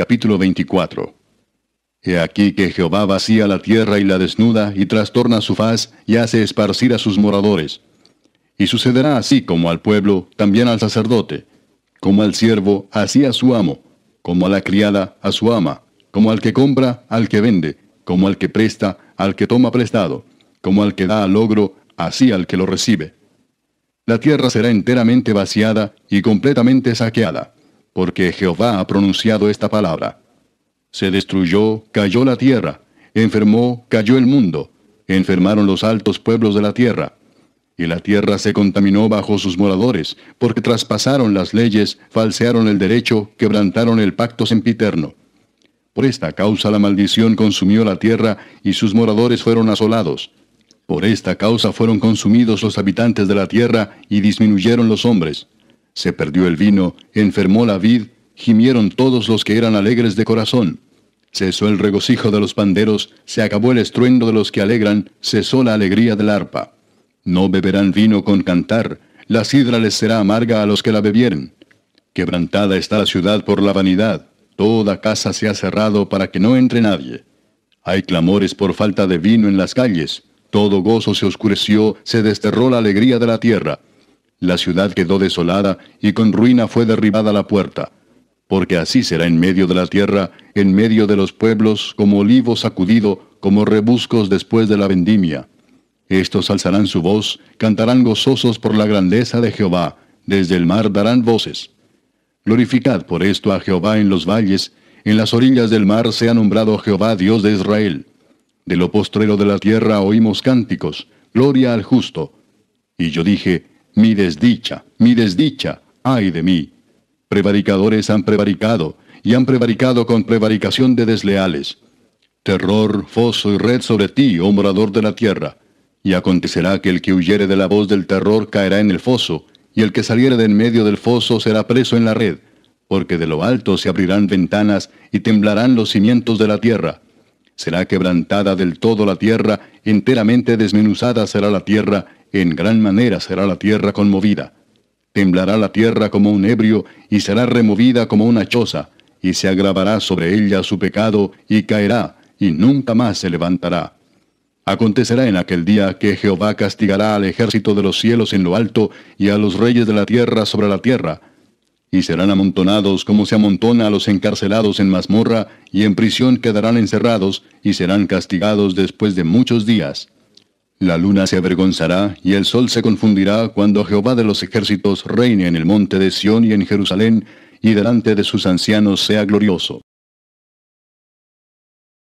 capítulo 24. He aquí que Jehová vacía la tierra y la desnuda, y trastorna su faz, y hace esparcir a sus moradores. Y sucederá así como al pueblo, también al sacerdote, como al siervo, así a su amo, como a la criada, a su ama, como al que compra, al que vende, como al que presta, al que toma prestado, como al que da a logro, así al que lo recibe. La tierra será enteramente vaciada y completamente saqueada porque Jehová ha pronunciado esta palabra. Se destruyó, cayó la tierra, enfermó, cayó el mundo, enfermaron los altos pueblos de la tierra. Y la tierra se contaminó bajo sus moradores, porque traspasaron las leyes, falsearon el derecho, quebrantaron el pacto sempiterno. Por esta causa la maldición consumió la tierra y sus moradores fueron asolados. Por esta causa fueron consumidos los habitantes de la tierra y disminuyeron los hombres. Se perdió el vino, enfermó la vid, gimieron todos los que eran alegres de corazón. Cesó el regocijo de los panderos, se acabó el estruendo de los que alegran, cesó la alegría del arpa. No beberán vino con cantar, la sidra les será amarga a los que la bebieren. Quebrantada está la ciudad por la vanidad, toda casa se ha cerrado para que no entre nadie. Hay clamores por falta de vino en las calles, todo gozo se oscureció, se desterró la alegría de la tierra. La ciudad quedó desolada y con ruina fue derribada la puerta. Porque así será en medio de la tierra, en medio de los pueblos, como olivo sacudido, como rebuscos después de la vendimia. Estos alzarán su voz, cantarán gozosos por la grandeza de Jehová, desde el mar darán voces. Glorificad por esto a Jehová en los valles, en las orillas del mar sea nombrado Jehová Dios de Israel. De lo postrero de la tierra oímos cánticos, gloria al justo. Y yo dije, mi desdicha, mi desdicha, ay de mí. Prevaricadores han prevaricado, y han prevaricado con prevaricación de desleales. Terror, foso y red sobre ti, oh morador de la tierra. Y acontecerá que el que huyere de la voz del terror caerá en el foso, y el que saliere de en medio del foso será preso en la red, porque de lo alto se abrirán ventanas y temblarán los cimientos de la tierra. Será quebrantada del todo la tierra, enteramente desmenuzada será la tierra, en gran manera será la tierra conmovida. Temblará la tierra como un ebrio y será removida como una choza, y se agravará sobre ella su pecado y caerá, y nunca más se levantará. Acontecerá en aquel día que Jehová castigará al ejército de los cielos en lo alto y a los reyes de la tierra sobre la tierra, y serán amontonados como se amontona a los encarcelados en mazmorra, y en prisión quedarán encerrados, y serán castigados después de muchos días. La luna se avergonzará y el sol se confundirá cuando Jehová de los ejércitos reine en el monte de Sión y en Jerusalén, y delante de sus ancianos sea glorioso.